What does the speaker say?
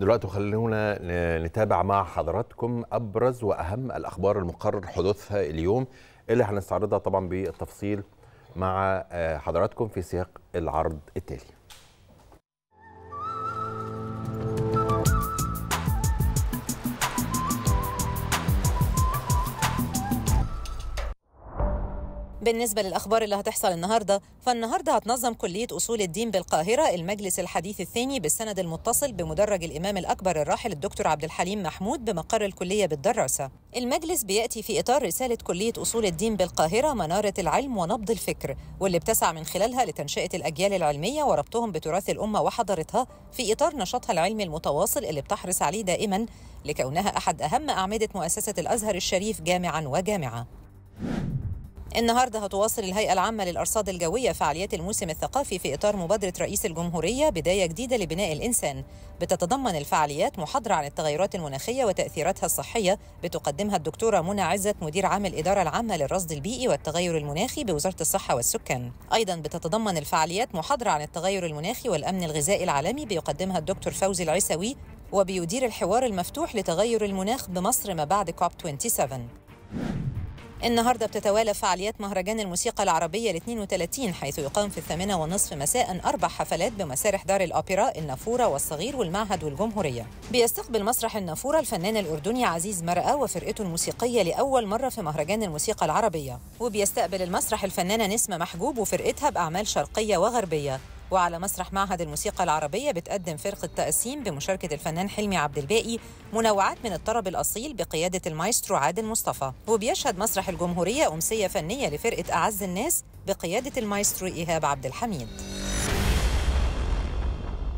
دلوقتي خلونا نتابع مع حضراتكم ابرز واهم الاخبار المقرر حدوثها اليوم اللي هنستعرضها طبعا بالتفصيل مع آه، حضراتكم في سياق العرض التالي بالنسبة للأخبار اللي هتحصل النهاردة فالنهاردة هتنظم كلية أصول الدين بالقاهرة المجلس الحديث الثاني بالسند المتصل بمدرج الإمام الأكبر الراحل الدكتور عبد الحليم محمود بمقر الكلية بالدراسة المجلس بيأتي في إطار رسالة كلية أصول الدين بالقاهرة منارة العلم ونبض الفكر واللي بتسعى من خلالها لتنشئة الأجيال العلمية وربطهم بتراث الأمة وحضارتها في إطار نشاطها العلمي المتواصل اللي بتحرص عليه دائما لكونها أحد أهم أعمدة مؤسسة الأزهر الشريف جامعا وجامعة النهارده هتواصل الهيئة العامة للأرصاد الجوية فعاليات الموسم الثقافي في إطار مبادرة رئيس الجمهورية بداية جديدة لبناء الإنسان بتتضمن الفعاليات محاضرة عن التغيرات المناخية وتأثيراتها الصحية بتقدمها الدكتورة منى عزت مدير عام الإدارة العامة للرصد البيئي والتغير المناخي بوزارة الصحة والسكان أيضا بتتضمن الفعاليات محاضرة عن التغير المناخي والأمن الغذائي العالمي بيقدمها الدكتور فوزي العيسوي وبيدير الحوار المفتوح لتغير المناخ بمصر ما بعد كوب 27 النهاردة بتتوالى فعاليات مهرجان الموسيقى العربية ال 32 حيث يقام في الثامنة ونصف مساء أربع حفلات بمسارح دار الأوبرا النافورة والصغير والمعهد والجمهورية بيستقبل مسرح النافورة الفنان الأردني عزيز مرأة وفرقته الموسيقية لأول مرة في مهرجان الموسيقى العربية وبيستقبل المسرح الفنانة نسمة محجوب وفرقتها بأعمال شرقية وغربية وعلى مسرح معهد الموسيقى العربية بتقدم فرقة تقسيم بمشاركة الفنان حلمي عبد الباقي منوعات من الطرب الأصيل بقيادة المايسترو عادل مصطفى وبيشهد مسرح الجمهورية أمسية فنية لفرقة أعز الناس بقيادة المايسترو إيهاب عبد الحميد